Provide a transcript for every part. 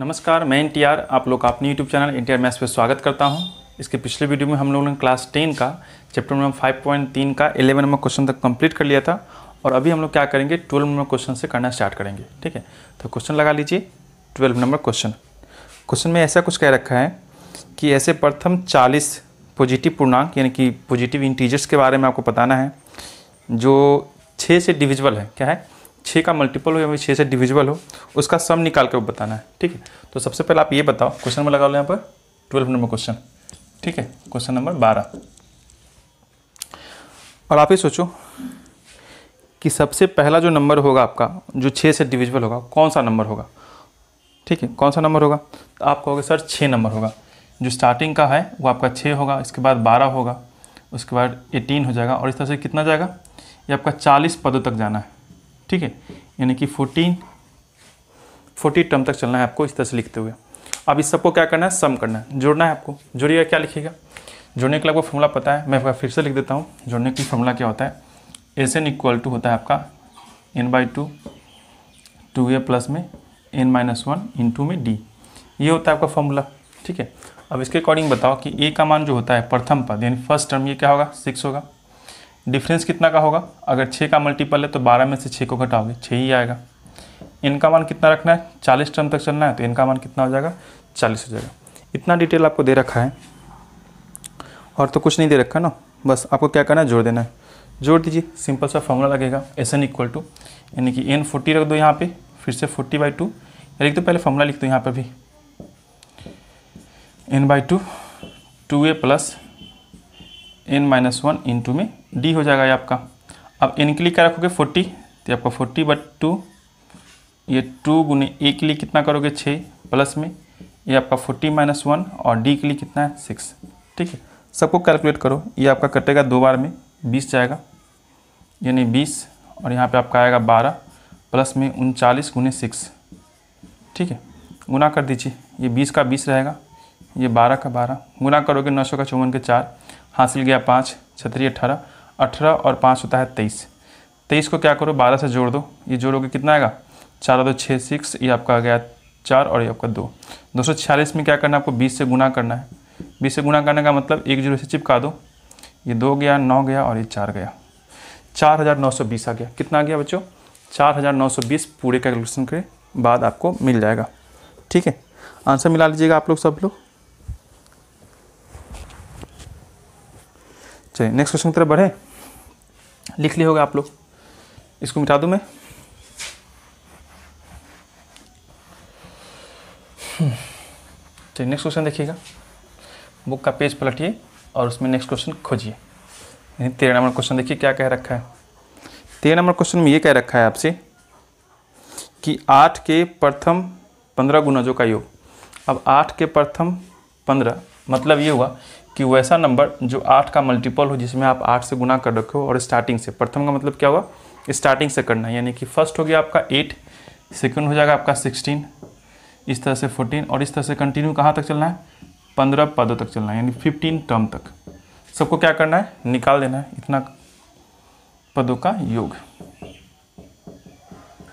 नमस्कार मैं एन आप लोग का अपने YouTube channel N T maths पर स्वागत करता हूं इसके पिछले वीडियो में हम लोगों ने क्लास टेन का चैप्टर नंबर 5.3 का 11 नंबर क्वेश्चन तक कंप्लीट कर लिया था और अभी हम लोग क्या करेंगे 12 नंबर क्वेश्चन से करना स्टार्ट करेंगे ठीक है तो क्वेश्चन लगा लीजिए ट्वेल्व नंबर क्वेश्चन क्वेश्चन में ऐसा कुछ कह रखा है कि ऐसे प्रथम चालीस पॉजिटिव पूर्णांक यानी कि पॉजिटिव इंटीजर्स के बारे में आपको बताना है जो छः से डिविजल है क्या है छः का मल्टीपल हो या फिर छः से डिविजिबल हो उसका सम निकाल के वो बताना है ठीक है तो सबसे पहले आप ये बताओ क्वेश्चन नंबर लगा लो यहाँ पर ट्वेल्व नंबर क्वेश्चन ठीक है क्वेश्चन नंबर बारह और आप ही सोचो कि सबसे पहला जो नंबर होगा आपका जो छः से डिविजिबल होगा कौन सा नंबर होगा ठीक है कौन सा नंबर होगा तो आप कहोगे सर छः नंबर होगा जो स्टार्टिंग का है वो आपका छः होगा इसके बाद बारह होगा उसके बाद एटीन हो जाएगा और इस तरह से कितना जाएगा ये आपका चालीस पदों तक जाना है ठीक है यानी कि फोर्टीन फोर्टी टर्म तक चलना है आपको इस तरह से लिखते हुए अब इस सबको क्या करना है सम करना है जोड़ना है आपको जोड़िएगा क्या लिखिएगा जोड़ने के लिए आपको फॉर्मूला पता है मैं फिर से लिख देता हूँ जोड़ने के लिए फॉर्मूला क्या होता है एस एन इक्वल टू होता है आपका N by two two A plus में N minus one into में डी ये होता है आपका फॉर्मूला ठीक है अब इसके अकॉर्डिंग बताओ कि ए का मान जो होता है प्रथम पद यानी फर्स्ट टर्म ये क्या होगा सिक्स होगा डिफरेंस कितना का होगा अगर छः का मल्टीपल है तो बारह में से छः को घटाओगे छः ही आएगा इनका मान कितना रखना है चालीस टर्म तक चलना है तो इनका मान कितना हो जाएगा चालीस हो जाएगा इतना डिटेल आपको दे रखा है और तो कुछ नहीं दे रखा ना बस आपको क्या करना है जोड़ देना है जोड़ दीजिए सिंपल सा फॉर्मूला लगेगा एस एन इक्वल टू यानी कि एन फोर्टी रख दो यहाँ पे फिर से फोर्टी बाई टू लिख दो पहले फॉर्मूला लिख दो यहाँ पर भी N by two two A plus N minus one two में डी हो जाएगा ये आपका अब एन के लिए क्या रखोगे फोर्टी तो आपका फोर्टी बट टू ये टू गुने ए के लिए कितना करोगे छः प्लस में ये आपका फोर्टी माइनस वन और डी के लिए कितना है सिक्स ठीक है सबको कैलकुलेट करो ये आपका कटेगा दो बार में बीस जाएगा यानी बीस और यहाँ पे आपका आएगा बारह प्लस में उनचालीस गुने सिक्स ठीक है गुना कर दीजिए ये बीस का बीस रहेगा ये बारह का बारह गुना करोगे नौ सौ का चौवन के चार हासिल गया पाँच छतरी अट्ठारह अठारह और पाँच होता है तेईस तेईस को क्या करो बारह से जोड़ दो ये जोड़ोगे कितना आएगा चार दो छः सिक्स ये आपका आ गया चार और ये आपका दो दो सौ छियालीस में क्या करना है आपको बीस से गुना करना है बीस से गुना करने का मतलब एक जीरो से चिपका दो ये दो गया नौ गया और ये चार गया चार हज़ार नौ सौ बीस आ गया कितना आ गया बच्चों चार हज़ार नौ सौ बीस पूरे कैलकुलेशन के बाद आपको मिल जाएगा ठीक है आंसर मिला लीजिएगा आप लोग सब लोग चलिए नेक्स्ट क्वेश्चन की तरफ बढ़े लिख लिया होगा आप लोग इसको मिटा दूं मैं चलिए नेक्स्ट क्वेश्चन देखिएगा बुक का पेज पलटिए और उसमें नेक्स्ट क्वेश्चन खोजिए तेरह नंबर क्वेश्चन देखिए क्या कह रखा है तेरह नंबर क्वेश्चन में ये कह रखा है आपसे कि आठ के प्रथम पंद्रह गुना जो का योग अब आठ के प्रथम पंद्रह मतलब ये हुआ कि वैसा नंबर जो आठ का मल्टीपल हो जिसमें आप आठ से गुना कर रखे हो और स्टार्टिंग से प्रथम का मतलब क्या हुआ स्टार्टिंग से करना है यानी कि फर्स्ट हो गया आपका एट सेकेंड हो जाएगा आपका सिक्सटीन इस तरह से फोर्टीन और इस तरह से कंटिन्यू कहाँ तक चलना है पंद्रह पदों तक चलना है यानी फिफ्टीन टर्म तक सबको क्या करना है निकाल देना है इतना पदों का योग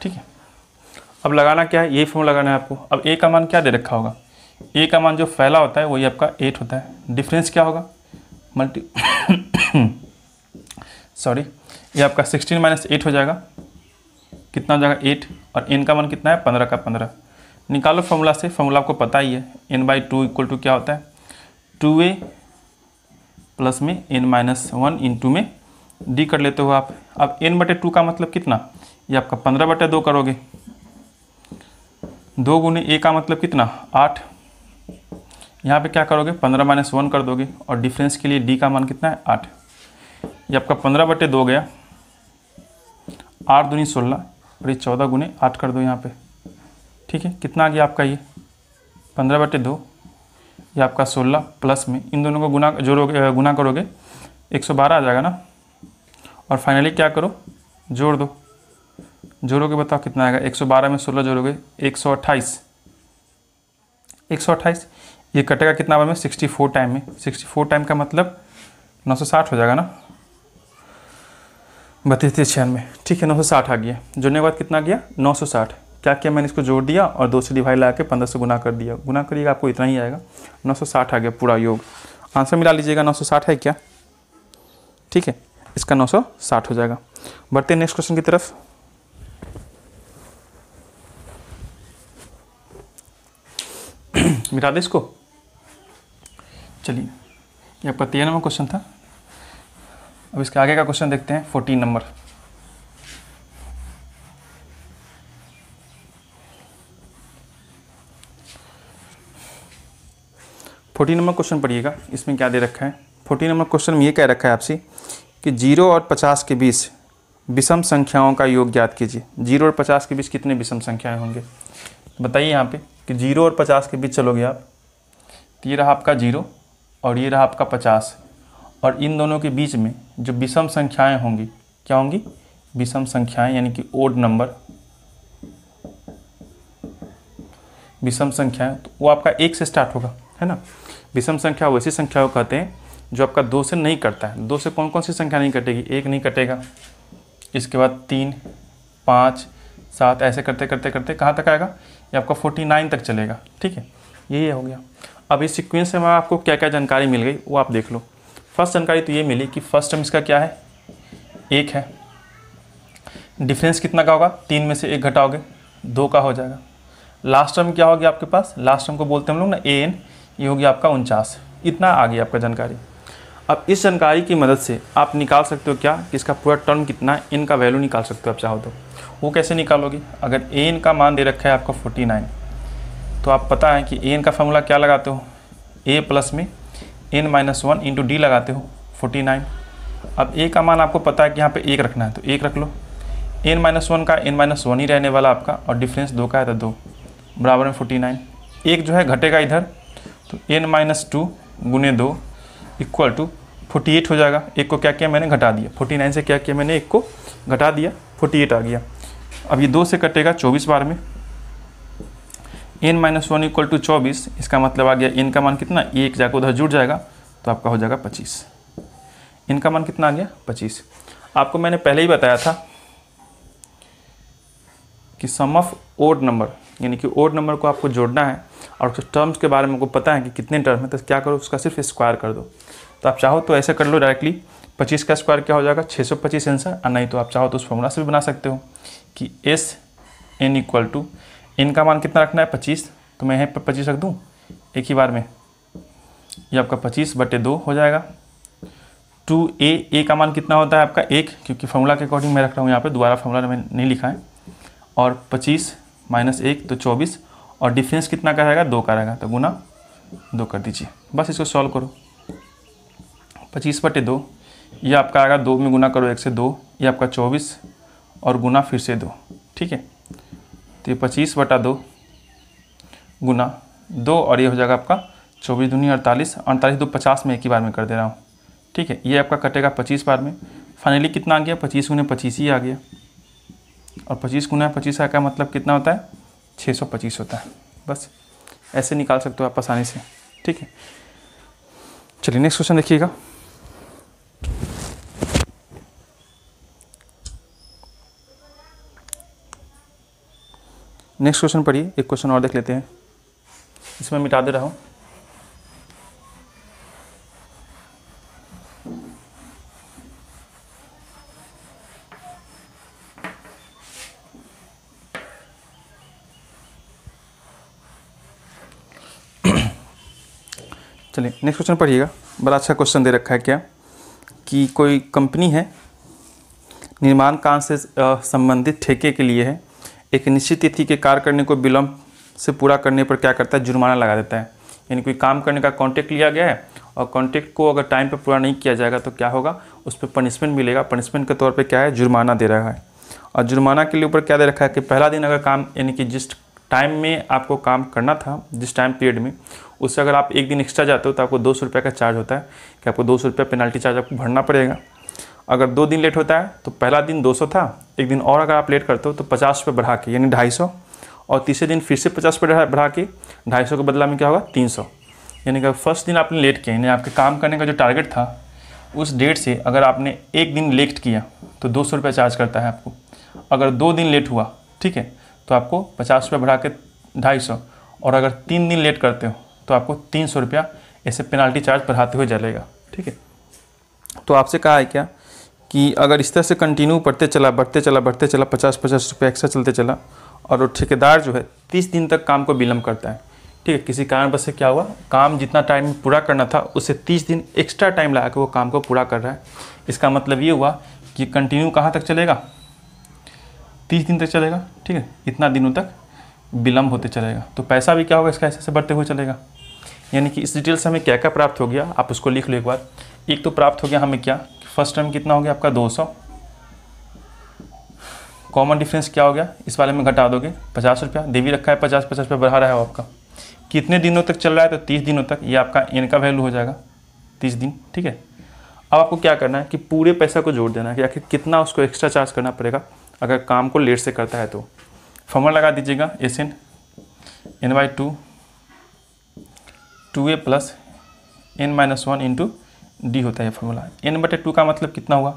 ठीक है अब लगाना क्या है यही फॉर्म लगाना है आपको अब ए का मान क्या दे रखा होगा ए का मान जो फैला होता है वही आपका एट होता है डिफरेंस क्या होगा मल्टी सॉरी ये आपका सिक्सटीन माइनस एट हो जाएगा कितना हो जाएगा एट और एन का मान कितना है पंद्रह का पंद्रह निकालो फॉर्मूला से फॉर्मूला आपको पता ही है N by two equal to क्या होता है टू ए प्लस में N minus one into में डी कर लेते हो आप अब एन बटे टू का मतलब कितना ये आपका पंद्रह बटे दो करोगे दो गुने ए का मतलब कितना आठ यहाँ पे क्या करोगे पंद्रह माइनस वन कर दोगे और डिफरेंस के लिए डी का मान कितना है आठ ये आपका पंद्रह बटे दो गया आठ दूनी सोलह और ये चौदह गुने आठ कर दो यहाँ पे ठीक है कितना आ गया आपका ये पंद्रह बटे दो ये आपका सोलह प्लस में इन दोनों को गुना जोड़ोगे गुना करोगे एक सौ बारह आ जाएगा ना और फाइनली क्या करो जोड़ दो जोड़ोगे बताओ कितना आएगा एक सौ बारह में सोलह जोड़ोगे एक सौ अट्ठाईस एक सौ अट्ठाईस ये कटेगा कितना बार में सिक्सटी फोर टाइम में सिक्सटी फोर टाइम का मतलब नौ सौ साठ हो जाएगा ना बत्तीस तीस छियानवे ठीक है नौ सौ साठ आ गया जोड़ने के बाद कितना गया नौ सौ साठ क्या किया मैंने इसको जोड़ दिया और दो से डिवाइड लगा के पंद्रह सौ गुना कर दिया गुना करिएगा आपको इतना ही आएगा नौ सौ साठ आ गया पूरा योग आंसर मिला लीजिएगा नौ सौ साठ है क्या ठीक है इसका नौ सौ साठ हो जाएगा बढ़ते हैं नेक्स्ट क्वेश्चन की तरफ मिटा दे इसको चलिए ये आपका तेरह नंबर क्वेश्चन था अब इसके आगे का क्वेश्चन देखते हैं fourteen number fourteen number question पढ़िएगा इसमें क्या दे रखा है फोर्टीन नंबर क्वेश्चन में ये कह रखा है आपसे कि जीरो और पचास के बीच विषम संख्याओं का योग ज्ञात कीजिए जीरो और पचास के बीच कितने विषम संख्याएं होंगे बताइए यहाँ पे कि जीरो और पचास के बीच चलोगे आप तो ये रहा आपका जीरो और ये रहा आपका पचास और इन दोनों के बीच में जो विषम संख्याएं होंगी क्या होंगी विषम संख्याएं यानी कि ओड नंबर विषम संख्या तो वो आपका एक से स्टार्ट होगा है ना विषम संख्या वैसी संख्या को कहते हैं जो आपका दो से नहीं करता है दो से कौन कौन सी संख्या नहीं कटेगी एक नहीं कटेगा इसके बाद तीन पाँच सात ऐसे करते करते करते कहाँ तक आएगा ये आपका फोर्टी नाइन तक चलेगा ठीक है यही हो गया अब इस सिक्वेंस में आपको क्या क्या जानकारी मिल गई वो आप देख लो फर्स्ट जानकारी तो ये मिली कि फर्स्ट टर्म इसका क्या है एक है डिफरेंस कितना का होगा तीन में से एक घटाओगे दो का हो जाएगा लास्ट टर्म क्या होगी आपके पास लास्ट टर्म को बोलते हैं हम लोग ना ए एन ये होगी आपका उनचास इतना आ गया आपका जानकारी अब इस जानकारी की मदद से आप निकाल सकते हो क्या कि इसका पूरा टर्म कितना है इनका वैल्यू निकाल सकते हो आप चाहो तो वो कैसे निकालोगे अगर ए का मान दे रखा है आपका नाइन तो आप पता है कि एन का फॉर्मूला क्या लगाते हो ए प्लस में N minus one into D लगाते हो फोर्टी नाइन अब ए का मान आपको पता है कि यहाँ पे एक रखना है तो एक रख लो एन माइनस वन का एन माइनस वन ही रहने वाला आपका और डिफरेंस दो का है तो दो बराबर में फोर्टी नाइन एक जो है घटेगा इधर तो एन माइनस टू गुने दो इक्वल टू फोर्टी एट हो जाएगा एक को क्या किया मैंने घटा दिया फोर्टी नाइन से क्या किया मैंने एक को घटा दिया फोर्टी एट आ गया अब ये दो से कटेगा चौबीस बार में N minus one equal to चौबीस इसका मतलब आ गया एन का मान कितना एक जाकर उधर जुड़ जाएगा तो आपका हो जाएगा पच्चीस एन का मान कितना आ गया पच्चीस आपको मैंने पहले ही बताया था कि सम ऑफ ओड नंबर यानी कि ओड नंबर को आपको जोड़ना है और उस टर्म्स के बारे में आपको पता है कि कितने टर्म है तो क्या करो उसका सिर्फ स्क्वायर कर दो तो आप चाहो तो ऐसे कर लो डायरेक्टली पच्चीस का स्क्वायर क्या हो जाएगा छः सौ पच्चीस आंसर और नहीं तो आप चाहो तो उस फॉर्मूला से भी बना सकते हो कि एस एन इक्वल टू इनका मान कितना रखना है पच्चीस तो मैं यहाँ पर पच्चीस रख दूँ एक ही बार में ये आपका पच्चीस बटे दो हो जाएगा टू ए ए का मान कितना होता है आपका एक क्योंकि फॉर्मूला के अकॉर्डिंग मैं रख रहा हूँ यहाँ पे दोबारा फॉर्मूला में नहीं लिखा है और पच्चीस माइनस एक तो चौबीस और डिफरेंस कितना का रहेगा दो का रहेगा तो गुना दो कर दीजिए बस इसको सॉल्व करो पच्चीस बटे दो ये आपका आएगा दो में गुना करो एक से दो ये आपका चौबीस और गुना फिर से दो ठीक है तो ये पच्चीस बटा दो गुना दो और ये हो जाएगा आपका चौबीस दूनी अड़तालीस अड़तालीस दो पचास में एक ही बार में कर दे रहा हूँ ठीक है ये आपका कटेगा पच्चीस बार में फाइनली कितना आ गया पच्चीस गुना पच्चीस ही आ गया और पच्चीस गुना पच्चीस का मतलब कितना होता है छः सौ पच्चीस होता है बस ऐसे निकाल सकते हो आप आसानी से ठीक है चलिए नेक्स्ट क्वेश्चन देखिएगा नेक्स्ट क्वेश्चन पढ़िए एक क्वेश्चन और देख लेते हैं इसमें मिटा दे रहा हूँ चलिए नेक्स्ट क्वेश्चन पढ़िएगा बड़ा अच्छा क्वेश्चन दे रखा है क्या कि कोई कंपनी है निर्माण कांड से संबंधित ठेके के लिए है एक निश्चित तिथि के कार्य करने को विलम्ब से पूरा करने पर क्या करता है जुर्माना लगा देता है यानी कोई काम करने का कॉन्ट्रैक्ट लिया गया है और कॉन्ट्रैक्ट को अगर टाइम पर पूरा नहीं किया जाएगा तो क्या होगा उस पर पनिशमेंट मिलेगा पनिशमेंट के तौर पर क्या है जुर्माना दे रहा है और जुर्माना के लिए ऊपर क्या दे रखा है कि पहला दिन अगर काम यानी कि जिस टाइम में आपको काम करना था जिस टाइम पीरियड में उससे अगर आप एक दिन एक्स्ट्रा जाते हो तो आपको दो सौ रुपये का चार्ज होता है कि आपको दो सौ रुपये पेनल्टी चार्ज आपको भरना पड़ेगा अगर दो दिन लेट होता है तो पहला दिन दो सौ था एक दिन और अगर आप लेट करते हो तो पचास रुपये बढ़ा के यानी ढाई सौ और तीसरे दिन फिर से पचास रुपये बढ़ा के ढाई सौ के बदला में क्या होगा तीन सौ यानी कि फर्स्ट दिन आपने लेट किया यानी आपके काम करने का जो टारगेट था उस डेट से अगर आपने एक दिन लेट किया तो दो सौ रुपये चार्ज करता है आपको अगर दो दिन लेट हुआ ठीक है तो आपको पचास रुपये बढ़ा के ढाई सौ और अगर तीन दिन लेट करते हो तो आपको तीन सौ रुपया ऐसे पेनाल्टी चार्ज बढ़ाते हुए चलेगा ठीक है तो आपसे कहा है क्या कि अगर इस तरह से कंटिन्यू बढ़ते चला बढ़ते चला बढ़ते चला पचास पचास रुपये एक्स्ट्रा चलते चला और वो ठेकेदार जो है तीस दिन तक काम को विलम्ब करता है ठीक है किसी कारणवश से क्या हुआ काम जितना टाइम पूरा करना था उससे तीस दिन एक्स्ट्रा टाइम लगा के वो काम को पूरा कर रहा है इसका मतलब ये हुआ कि कंटिन्यू कहाँ तक चलेगा तीस दिन तक चलेगा ठीक है इतना दिनों तक विलम्ब होते चलेगा तो पैसा भी क्या होगा इसका ऐसे ऐसे बढ़ते हुए चलेगा यानी कि इस डिटेल से हमें क्या क्या प्राप्त हो गया आप उसको लिख लो एक बार एक तो प्राप्त हो गया हमें क्या फर्स्ट टर्म कितना हो गया आपका 200 कॉमन डिफरेंस क्या हो गया इस वाले में घटा दोगे पचास रुपया देवी रखा है पचास पचास रुपया बढ़ा रहा है वो आपका कितने दिनों तक चल रहा है तो तीस दिनों तक ये आपका एन का वैल्यू हो जाएगा तीस दिन ठीक है अब आपको क्या करना है कि पूरे पैसा को जोड़ देना है कि आखिर कितना उसको एक्स्ट्रा चार्ज करना पड़ेगा अगर काम को लेट से करता है तो फॉर्मर लगा दीजिएगा S N N by two two A plus N minus one into D होता है ये फॉर्मूला एन बटे टू का मतलब कितना हुआ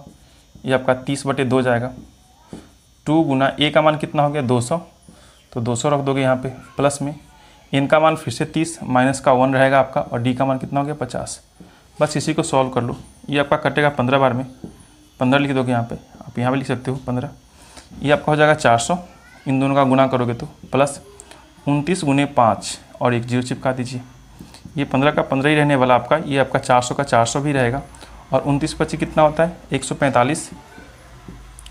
ये आपका तीस बटे दो जाएगा टू गुना ए का मान कितना हो गया दो सौ तो दो सौ रख दोगे यहाँ पे प्लस में एन का मान फिर से तीस माइनस का वन रहेगा आपका और डी का मान कितना हो गया पचास बस इसी को सॉल्व कर लो ये आपका कटेगा पंद्रह बार में पंद्रह लिख दोगे यहाँ पर आप यहाँ पर लिख सकते हो पंद्रह ये आपका हो जाएगा चार सौ इन दोनों का गुना करोगे तो प्लस उनतीस गुने पाँच और एक जीरो चिपका दीजिए ये पंद्रह का पंद्रह ही रहने वाला आपका ये आपका चार सौ का चार सौ भी रहेगा और उनतीस पच्चीस कितना होता है एक सौ पैंतालीस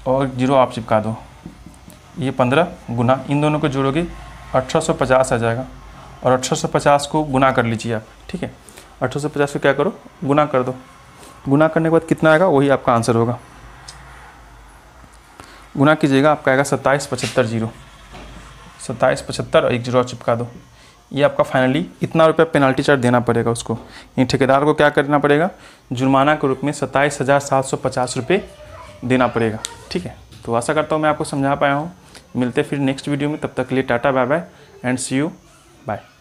और जीरो आप चिपका दो ये पंद्रह गुना इन दोनों को जोड़ोगे अठारह सौ पचास आ जाएगा और अठारह सौ पचास को गुना कर लीजिए आप ठीक है अठारह सौ पचास को क्या करो गुना कर दो गुना करने के बाद कितना आएगा वही आपका आंसर होगा गुना कीजिएगा आपका आएगा सत्ताईस पचहत्तर जीरो सत्ताईस पचहत्तर और एक जीरो चिपका दो ये आपका फाइनली इतना रुपया पेनल्टी चार्ज देना पड़ेगा उसको इन ठेकेदार को क्या करना पड़ेगा जुर्माना के रूप में सत्ताईस हज़ार सात सौ पचास रुपये देना पड़ेगा ठीक है तो आशा करता हूँ मैं आपको समझा पाया हूँ मिलते फिर नेक्स्ट वीडियो में तब तक के लिए ta-ta bye bye and see you bye